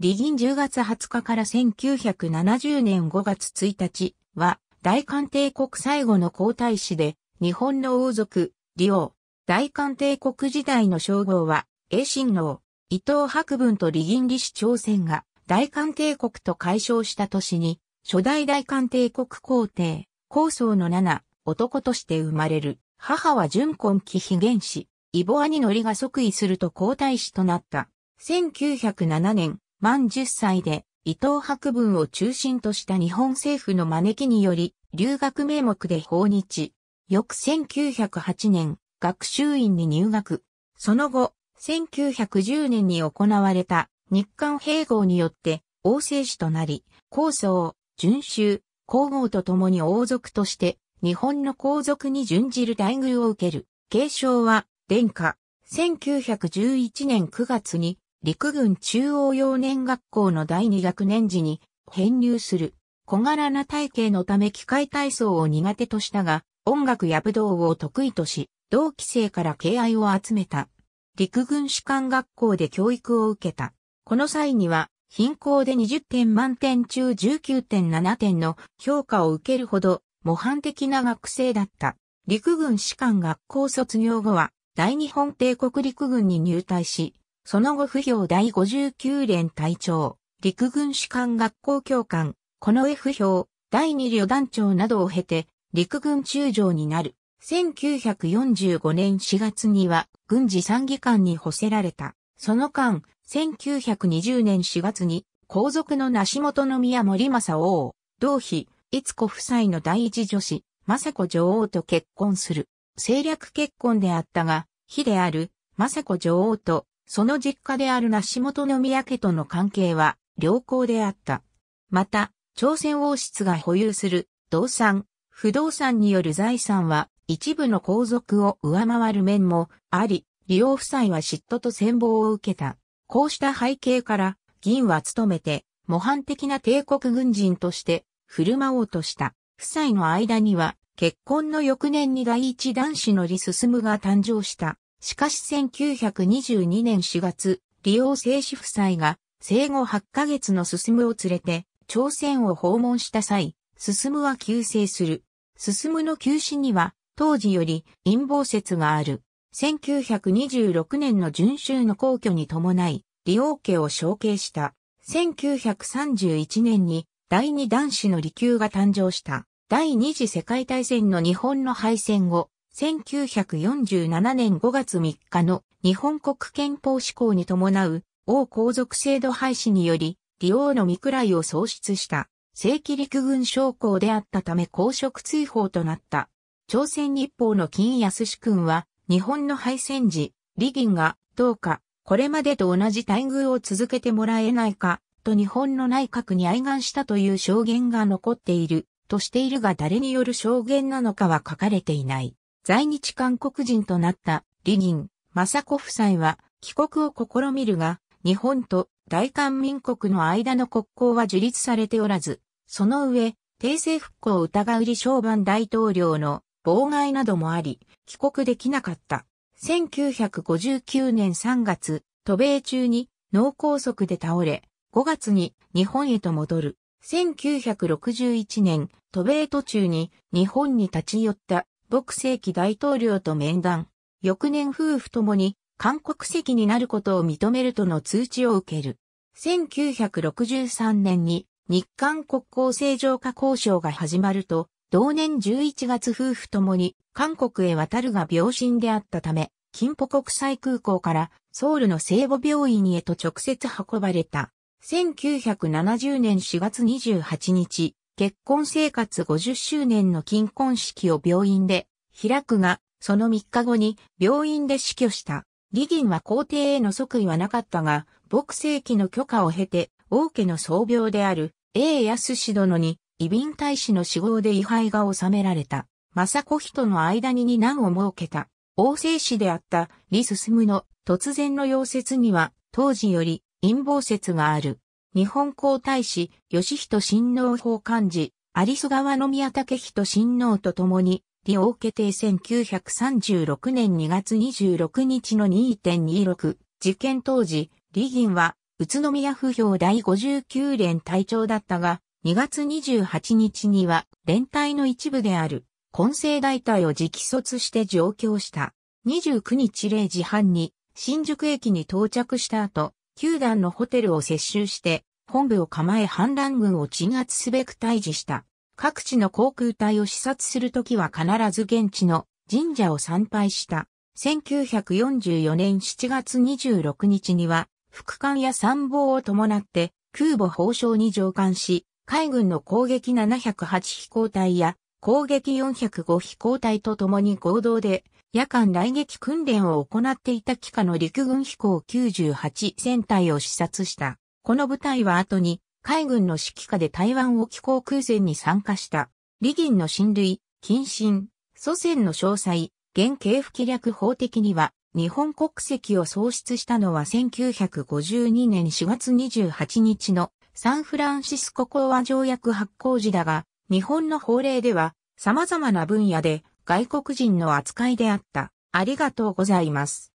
李銀10月20日から1970年5月1日は、大韓帝国最後の皇太子で、日本の王族、李王。大韓帝国時代の称号は、英神王、伊藤博文と李銀李氏朝鮮が、大韓帝国と解消した年に、初代大韓帝国皇帝、高僧の七、男として生まれる。母は純根気非言氏、イボアニノリが即位すると皇太子となった。1907年、満十歳で伊藤博文を中心とした日本政府の招きにより、留学名目で訪日。翌1908年、学習院に入学。その後、1910年に行われた日韓併合によって王政史となり、高僧、順州、皇后と共に王族として日本の皇族に準じる待遇を受ける。継承は、殿下。1911年9月に陸軍中央幼年学校の第二学年時に編入する。小柄な体型のため機械体操を苦手としたが、音楽や武道を得意とし、同期生から敬愛を集めた。陸軍士官学校で教育を受けた。この際には、貧困で20点満点中19.7点の評価を受けるほど模範的な学生だった。陸軍士官学校卒業後は、大日本帝国陸軍に入隊し、その後不評第59連隊長、陸軍士官学校教官、この不評、第2旅団長などを経て、陸軍中将になる。1945年4月には、軍事参議官に補せられた。その間、1920年4月に、皇族の梨本宮森正王、同妃、いつ子夫妻の第一女子、雅子女王と結婚する。政略結婚であったが、妃である、雅子女王とその実家である梨本宮家との関係は良好であった。また、朝鮮王室が保有する動産、不動産による財産は一部の皇族を上回る面もあり、利用夫妻は嫉妬と戦望を受けた。こうした背景から、銀は務めて、模範的な帝国軍人として振る舞おうとした。夫妻の間には、結婚の翌年に第一男子の李進が誕生した。しかし1922年4月、李王政氏夫妻が生後8ヶ月の進むを連れて朝鮮を訪問した際、進むは急逝する。進むの急死には当時より陰謀説がある。1926年の準州の皇居に伴い、李王家を承継した。1931年に第二男子の李宮が誕生した。第二次世界大戦の日本の敗戦後、1947年5月3日の日本国憲法施行に伴う王皇族制度廃止により、李王の未位を創出した正規陸軍将校であったため公職追放となった。朝鮮日報の金安志君は、日本の敗戦時、李銀が、どうか、これまでと同じ待遇を続けてもらえないか、と日本の内閣に哀願したという証言が残っている、としているが誰による証言なのかは書かれていない。在日韓国人となった李仁、雅子夫妻は帰国を試みるが、日本と大韓民国の間の国交は樹立されておらず、その上、帝政復興を疑う李承晩大統領の妨害などもあり、帰国できなかった。1959年3月、渡米中に脳梗塞で倒れ、5月に日本へと戻る。1961年、渡米途中に日本に立ち寄った朴世紀大統領と面談。翌年夫婦ともに韓国籍になることを認めるとの通知を受ける。1963年に日韓国交正常化交渉が始まると、同年11月夫婦ともに韓国へ渡るが病身であったため、金浦国際空港からソウルの聖母病院へと直接運ばれた。1970年4月28日、結婚生活50周年の金婚式を病院で開くが、その3日後に病院で死去した。李銀は皇帝への即位はなかったが、牧世紀の許可を経て、王家の僧病である、英安氏殿に、異民大使の死亡で位牌が収められた。政子人の間に二男を設けた。王政氏であった李進の突然の溶接には、当時より陰謀説がある。日本皇太子、義人親王法官事、有栖川宮武人親王と共に、利王家庭1936年2月26日の2.26事件当時、李銀は宇都宮府評第59連隊長だったが、2月28日には連隊の一部である混成大隊を直卒して上京した。29日0時半に新宿駅に到着した後、九段のホテルを接収して、本部を構え反乱軍を鎮圧すべく退治した。各地の航空隊を視察するときは必ず現地の神社を参拝した。1944年7月26日には、副艦や参謀を伴って空母砲礁に乗艦し、海軍の攻撃708飛行隊や攻撃405飛行隊と共に合同で夜間来撃訓練を行っていた機下の陸軍飛行98戦隊を視察した。この部隊は後に海軍の指揮下で台湾沖航空戦に参加した。李銀の親類、近親、祖先の詳細、現警不規略法的には日本国籍を創出したのは1952年4月28日のサンフランシスコ講和条約発行時だが、日本の法令では様々な分野で外国人の扱いであった。ありがとうございます。